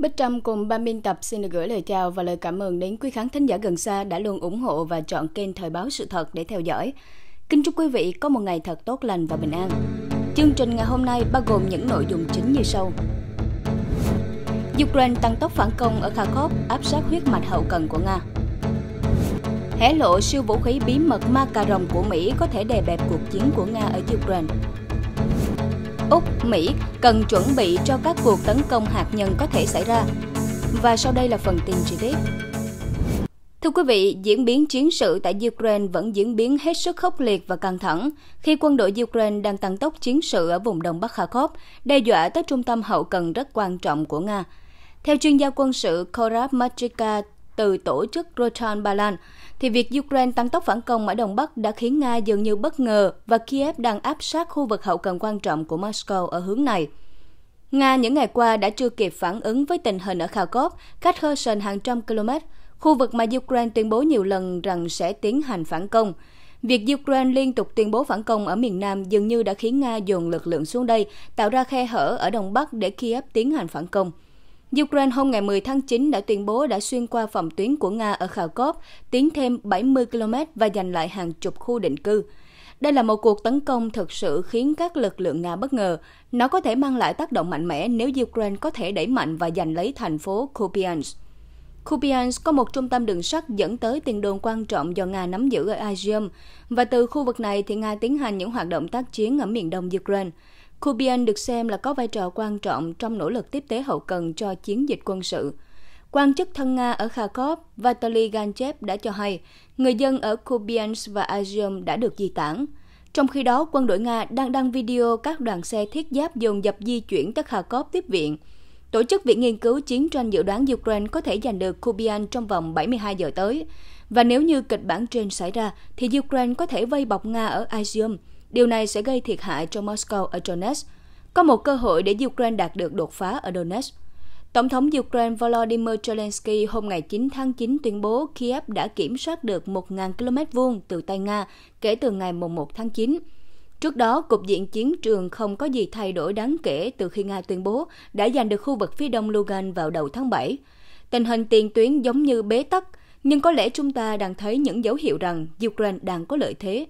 Bích Trâm cùng Ban biên tập xin được gửi lời chào và lời cảm ơn đến quý khán thính giả gần xa đã luôn ủng hộ và chọn kênh Thời báo sự thật để theo dõi. Kính chúc quý vị có một ngày thật tốt lành và bình an. Chương trình ngày hôm nay bao gồm những nội dung chính như sau. Ukraine tăng tốc phản công ở Kharkov áp sát huyết mạch hậu cần của Nga. Hé lộ siêu vũ khí bí mật Makarov của Mỹ có thể đè bẹp cuộc chiến của Nga ở Ukraine. Úc, Mỹ cần chuẩn bị cho các cuộc tấn công hạt nhân có thể xảy ra. Và sau đây là phần tin chi tiết. Thưa quý vị, diễn biến chiến sự tại Ukraine vẫn diễn biến hết sức khốc liệt và căng thẳng, khi quân đội Ukraine đang tăng tốc chiến sự ở vùng đông Bắc Kharkov, đe dọa tới trung tâm hậu cần rất quan trọng của Nga. Theo chuyên gia quân sự Korab Matrika từ tổ chức Rotan Balan, thì việc Ukraine tăng tốc phản công ở Đông Bắc đã khiến Nga dường như bất ngờ và Kiev đang áp sát khu vực hậu cần quan trọng của Moscow ở hướng này. Nga những ngày qua đã chưa kịp phản ứng với tình hình ở Kharkov, cách Kherson hàng trăm km, khu vực mà Ukraine tuyên bố nhiều lần rằng sẽ tiến hành phản công. Việc Ukraine liên tục tuyên bố phản công ở miền Nam dường như đã khiến Nga dồn lực lượng xuống đây, tạo ra khe hở ở Đông Bắc để Kiev tiến hành phản công. Ukraine hôm ngày 10 tháng 9 đã tuyên bố đã xuyên qua phòng tuyến của Nga ở Kharkov, tiến thêm 70 km và giành lại hàng chục khu định cư. Đây là một cuộc tấn công thực sự khiến các lực lượng Nga bất ngờ. Nó có thể mang lại tác động mạnh mẽ nếu Ukraine có thể đẩy mạnh và giành lấy thành phố Kupiansk. Kupiansk có một trung tâm đường sắt dẫn tới tiền đồn quan trọng do Nga nắm giữ ở Izium, và từ khu vực này thì Nga tiến hành những hoạt động tác chiến ở miền đông Ukraine. Kubian được xem là có vai trò quan trọng trong nỗ lực tiếp tế hậu cần cho chiến dịch quân sự. Quan chức thân Nga ở Kharkov, Vitaly Ganchev đã cho hay người dân ở Kubiansk và Azium đã được di tản. Trong khi đó, quân đội Nga đang đăng video các đoàn xe thiết giáp dồn dập di chuyển tới Kharkov tiếp viện. Tổ chức Viện Nghiên cứu Chiến tranh dự đoán Ukraine có thể giành được Kubian trong vòng 72 giờ tới. Và nếu như kịch bản trên xảy ra, thì Ukraine có thể vây bọc Nga ở Izium, Điều này sẽ gây thiệt hại cho Moscow ở Donetsk. Có một cơ hội để Ukraine đạt được đột phá ở Donetsk. Tổng thống Ukraine Volodymyr Zelensky hôm ngày 9 tháng 9 tuyên bố Kiev đã kiểm soát được 1.000 km vuông từ tay Nga kể từ ngày 1 tháng 9. Trước đó, cục diện chiến trường không có gì thay đổi đáng kể từ khi Nga tuyên bố đã giành được khu vực phía đông Lugan vào đầu tháng 7. Tình hình tiền tuyến giống như bế tắc, nhưng có lẽ chúng ta đang thấy những dấu hiệu rằng Ukraine đang có lợi thế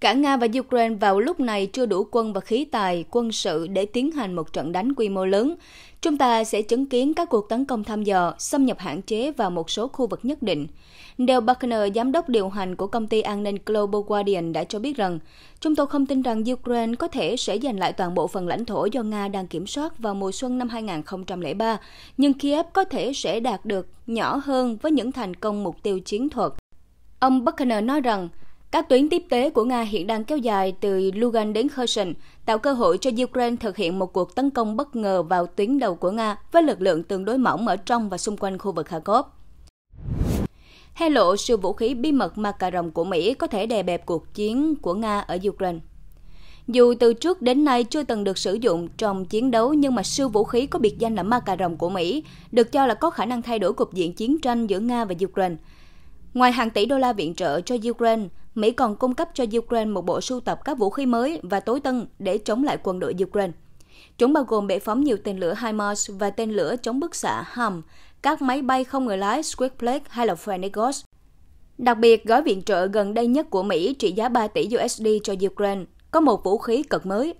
Cả Nga và Ukraine vào lúc này chưa đủ quân và khí tài quân sự để tiến hành một trận đánh quy mô lớn. Chúng ta sẽ chứng kiến các cuộc tấn công thăm dò, xâm nhập hạn chế vào một số khu vực nhất định. Neil Buckner, giám đốc điều hành của công ty an ninh Global Guardian đã cho biết rằng, chúng tôi không tin rằng Ukraine có thể sẽ giành lại toàn bộ phần lãnh thổ do Nga đang kiểm soát vào mùa xuân năm 2003, nhưng Kiev có thể sẽ đạt được nhỏ hơn với những thành công mục tiêu chiến thuật. Ông Buckner nói rằng, các tuyến tiếp tế của Nga hiện đang kéo dài từ Lugan đến Kherson, tạo cơ hội cho Ukraine thực hiện một cuộc tấn công bất ngờ vào tuyến đầu của Nga với lực lượng tương đối mỏng ở trong và xung quanh khu vực Kharkov. hé lộ siêu vũ khí bí mật Rồng của Mỹ có thể đè bẹp cuộc chiến của Nga ở Ukraine. Dù từ trước đến nay chưa từng được sử dụng trong chiến đấu nhưng mà siêu vũ khí có biệt danh là ma cà rồng của Mỹ được cho là có khả năng thay đổi cục diện chiến tranh giữa Nga và Ukraine. Ngoài hàng tỷ đô la viện trợ cho Ukraine, Mỹ còn cung cấp cho Ukraine một bộ sưu tập các vũ khí mới và tối tân để chống lại quân đội Ukraine. Chúng bao gồm bệ phóng nhiều tên lửa HIMARS và tên lửa chống bức xạ HARM, các máy bay không người lái Switchblade hay là Fenigos. Đặc biệt, gói viện trợ gần đây nhất của Mỹ trị giá 3 tỷ USD cho Ukraine có một vũ khí cực mới,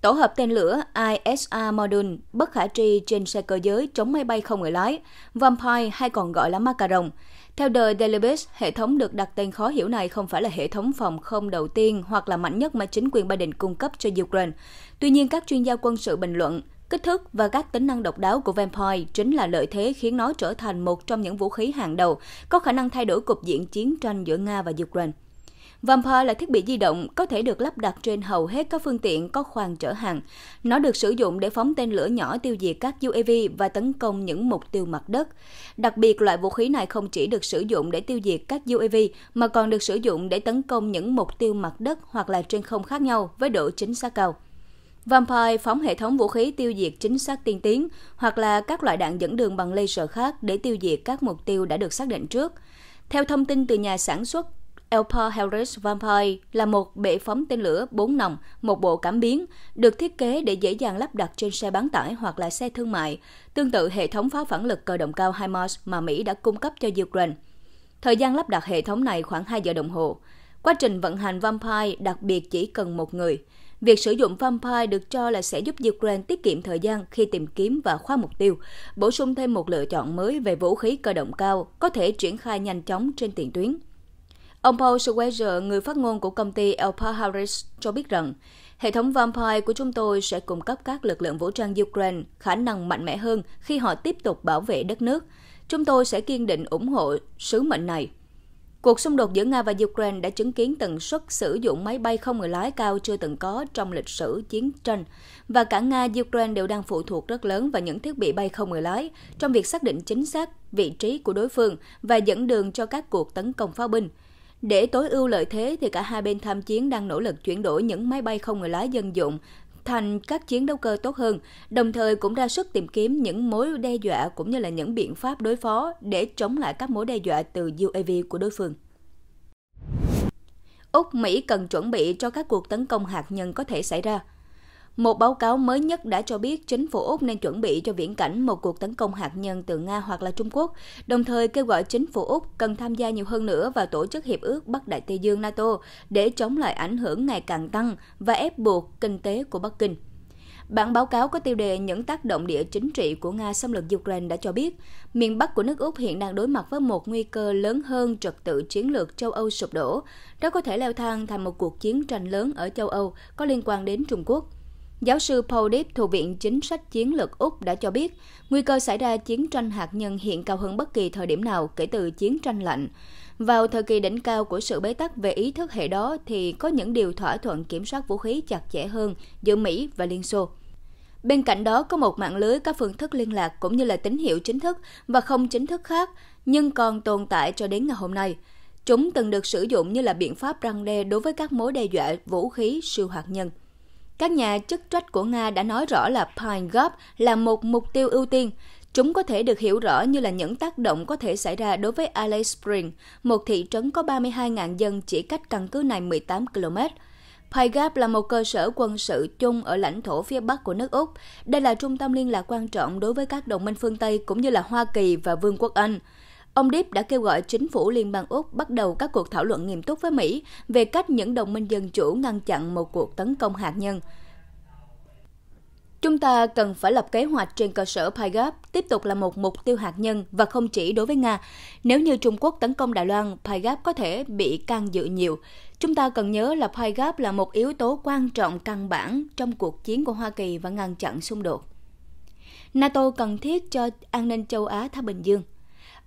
tổ hợp tên lửa ISR Modul bất khả tri trên xe cơ giới chống máy bay không người lái, Vampire hay còn gọi là Macaron, theo đời Delibes, hệ thống được đặt tên khó hiểu này không phải là hệ thống phòng không đầu tiên hoặc là mạnh nhất mà chính quyền Biden cung cấp cho Ukraine. Tuy nhiên, các chuyên gia quân sự bình luận, Kích thước và các tính năng độc đáo của Vampire chính là lợi thế khiến nó trở thành một trong những vũ khí hàng đầu, có khả năng thay đổi cục diện chiến tranh giữa Nga và Ukraine. Vampire là thiết bị di động có thể được lắp đặt trên hầu hết các phương tiện có khoang chở hàng. Nó được sử dụng để phóng tên lửa nhỏ tiêu diệt các UAV và tấn công những mục tiêu mặt đất. Đặc biệt, loại vũ khí này không chỉ được sử dụng để tiêu diệt các UAV mà còn được sử dụng để tấn công những mục tiêu mặt đất hoặc là trên không khác nhau với độ chính xác cao. Vampire phóng hệ thống vũ khí tiêu diệt chính xác tiên tiến hoặc là các loại đạn dẫn đường bằng laser khác để tiêu diệt các mục tiêu đã được xác định trước. Theo thông tin từ nhà sản xuất Alper Harris Vampire là một bệ phóng tên lửa 4 nòng, một bộ cảm biến, được thiết kế để dễ dàng lắp đặt trên xe bán tải hoặc là xe thương mại, tương tự hệ thống pháo phản lực cơ động cao HIMARS mà Mỹ đã cung cấp cho Ukraine. Thời gian lắp đặt hệ thống này khoảng 2 giờ đồng hồ. Quá trình vận hành Vampire đặc biệt chỉ cần một người. Việc sử dụng Vampire được cho là sẽ giúp Ukraine tiết kiệm thời gian khi tìm kiếm và khoa mục tiêu, bổ sung thêm một lựa chọn mới về vũ khí cơ động cao có thể triển khai nhanh chóng trên tiền tuyến. Ông Paul Schweizer, người phát ngôn của công ty Alpha Harris, cho biết rằng hệ thống Vampire của chúng tôi sẽ cung cấp các lực lượng vũ trang Ukraine khả năng mạnh mẽ hơn khi họ tiếp tục bảo vệ đất nước. Chúng tôi sẽ kiên định ủng hộ sứ mệnh này. Cuộc xung đột giữa Nga và Ukraine đã chứng kiến tần suất sử dụng máy bay không người lái cao chưa từng có trong lịch sử chiến tranh, và cả Nga Ukraine đều đang phụ thuộc rất lớn vào những thiết bị bay không người lái trong việc xác định chính xác vị trí của đối phương và dẫn đường cho các cuộc tấn công pháo binh. Để tối ưu lợi thế thì cả hai bên tham chiến đang nỗ lực chuyển đổi những máy bay không người lái dân dụng thành các chiến đấu cơ tốt hơn, đồng thời cũng ra sức tìm kiếm những mối đe dọa cũng như là những biện pháp đối phó để chống lại các mối đe dọa từ UAV của đối phương. Úc Mỹ cần chuẩn bị cho các cuộc tấn công hạt nhân có thể xảy ra. Một báo cáo mới nhất đã cho biết chính phủ Úc nên chuẩn bị cho viễn cảnh một cuộc tấn công hạt nhân từ Nga hoặc là Trung Quốc, đồng thời kêu gọi chính phủ Úc cần tham gia nhiều hơn nữa vào Tổ chức Hiệp ước Bắc Đại Tây Dương NATO để chống lại ảnh hưởng ngày càng tăng và ép buộc kinh tế của Bắc Kinh. Bản báo cáo có tiêu đề những tác động địa chính trị của Nga xâm lược Ukraine đã cho biết, miền Bắc của nước Úc hiện đang đối mặt với một nguy cơ lớn hơn trật tự chiến lược châu Âu sụp đổ. Đó có thể leo thang thành một cuộc chiến tranh lớn ở châu Âu có liên quan đến Trung Quốc – Giáo sư Paul Deep thuộc Viện Chính sách Chiến lược Úc đã cho biết, nguy cơ xảy ra chiến tranh hạt nhân hiện cao hơn bất kỳ thời điểm nào kể từ chiến tranh lạnh. Vào thời kỳ đỉnh cao của sự bế tắc về ý thức hệ đó thì có những điều thỏa thuận kiểm soát vũ khí chặt chẽ hơn giữa Mỹ và Liên Xô. Bên cạnh đó có một mạng lưới các phương thức liên lạc cũng như là tín hiệu chính thức và không chính thức khác, nhưng còn tồn tại cho đến ngày hôm nay. Chúng từng được sử dụng như là biện pháp răng đe đối với các mối đe dọa vũ khí siêu hạt nhân. Các nhà chức trách của Nga đã nói rõ là Pine Gap là một mục tiêu ưu tiên. Chúng có thể được hiểu rõ như là những tác động có thể xảy ra đối với Alice Spring, một thị trấn có 32.000 dân chỉ cách căn cứ này 18 km. Pine Gap là một cơ sở quân sự chung ở lãnh thổ phía bắc của nước Úc. Đây là trung tâm liên lạc quan trọng đối với các đồng minh phương Tây cũng như là Hoa Kỳ và Vương quốc Anh – Ông Deep đã kêu gọi chính phủ Liên bang Úc bắt đầu các cuộc thảo luận nghiêm túc với Mỹ về cách những đồng minh dân chủ ngăn chặn một cuộc tấn công hạt nhân. Chúng ta cần phải lập kế hoạch trên cơ sở PyGap tiếp tục là một mục tiêu hạt nhân và không chỉ đối với Nga. Nếu như Trung Quốc tấn công Đài Loan, PyGap có thể bị can dự nhiều. Chúng ta cần nhớ là PyGap là một yếu tố quan trọng căn bản trong cuộc chiến của Hoa Kỳ và ngăn chặn xung đột. NATO cần thiết cho an ninh châu Á-Thái Bình Dương.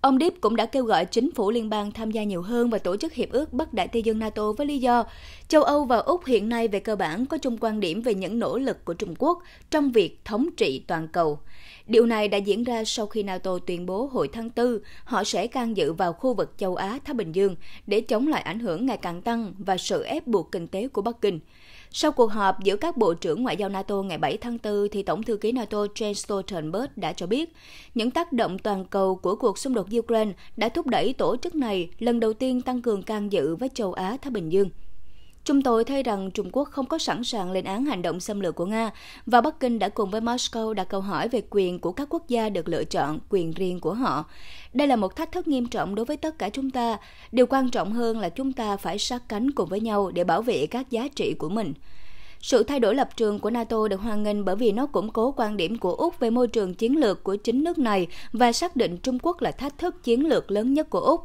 Ông Deep cũng đã kêu gọi chính phủ liên bang tham gia nhiều hơn và tổ chức hiệp ước Bắc Đại Tây Dương NATO với lý do châu Âu và Úc hiện nay về cơ bản có chung quan điểm về những nỗ lực của Trung Quốc trong việc thống trị toàn cầu. Điều này đã diễn ra sau khi NATO tuyên bố hồi tháng 4 họ sẽ can dự vào khu vực châu Á-Thái Bình Dương để chống lại ảnh hưởng ngày càng tăng và sự ép buộc kinh tế của Bắc Kinh. Sau cuộc họp giữa các bộ trưởng ngoại giao NATO ngày 7 tháng 4, thì Tổng thư ký NATO Jens Stoltenberg đã cho biết những tác động toàn cầu của cuộc xung đột Ukraine đã thúc đẩy tổ chức này lần đầu tiên tăng cường can dự với châu Á-Thái Bình Dương – Chúng tôi thấy rằng Trung Quốc không có sẵn sàng lên án hành động xâm lược của Nga và Bắc Kinh đã cùng với Moscow đặt câu hỏi về quyền của các quốc gia được lựa chọn, quyền riêng của họ. Đây là một thách thức nghiêm trọng đối với tất cả chúng ta. Điều quan trọng hơn là chúng ta phải sát cánh cùng với nhau để bảo vệ các giá trị của mình. Sự thay đổi lập trường của NATO được hoan nghênh bởi vì nó củng cố quan điểm của Úc về môi trường chiến lược của chính nước này và xác định Trung Quốc là thách thức chiến lược lớn nhất của Úc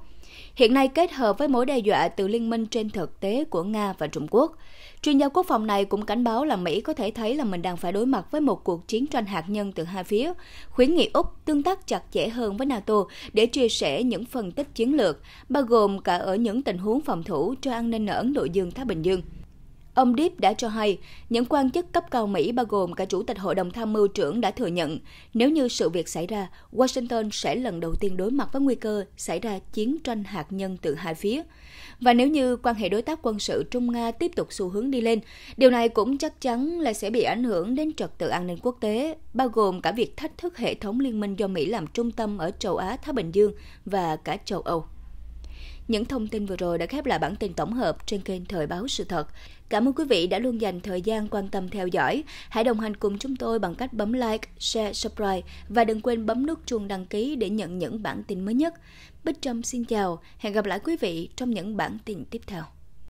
hiện nay kết hợp với mối đe dọa từ liên minh trên thực tế của Nga và Trung Quốc. Chuyên gia quốc phòng này cũng cảnh báo là Mỹ có thể thấy là mình đang phải đối mặt với một cuộc chiến tranh hạt nhân từ hai phía, khuyến nghị Úc tương tác chặt chẽ hơn với NATO để chia sẻ những phân tích chiến lược, bao gồm cả ở những tình huống phòng thủ cho an ninh ở Ấn Độ Dương-Thái Bình Dương. Ông Deep đã cho hay, những quan chức cấp cao Mỹ bao gồm cả Chủ tịch Hội đồng Tham mưu trưởng đã thừa nhận, nếu như sự việc xảy ra, Washington sẽ lần đầu tiên đối mặt với nguy cơ xảy ra chiến tranh hạt nhân từ hai phía. Và nếu như quan hệ đối tác quân sự Trung-Nga tiếp tục xu hướng đi lên, điều này cũng chắc chắn là sẽ bị ảnh hưởng đến trật tự an ninh quốc tế, bao gồm cả việc thách thức hệ thống liên minh do Mỹ làm trung tâm ở châu Á-Thái Bình Dương và cả châu Âu. Những thông tin vừa rồi đã khép lại bản tin tổng hợp trên kênh Thời báo sự thật. Cảm ơn quý vị đã luôn dành thời gian quan tâm theo dõi. Hãy đồng hành cùng chúng tôi bằng cách bấm like, share, subscribe và đừng quên bấm nút chuông đăng ký để nhận những bản tin mới nhất. Bích Trâm xin chào, hẹn gặp lại quý vị trong những bản tin tiếp theo.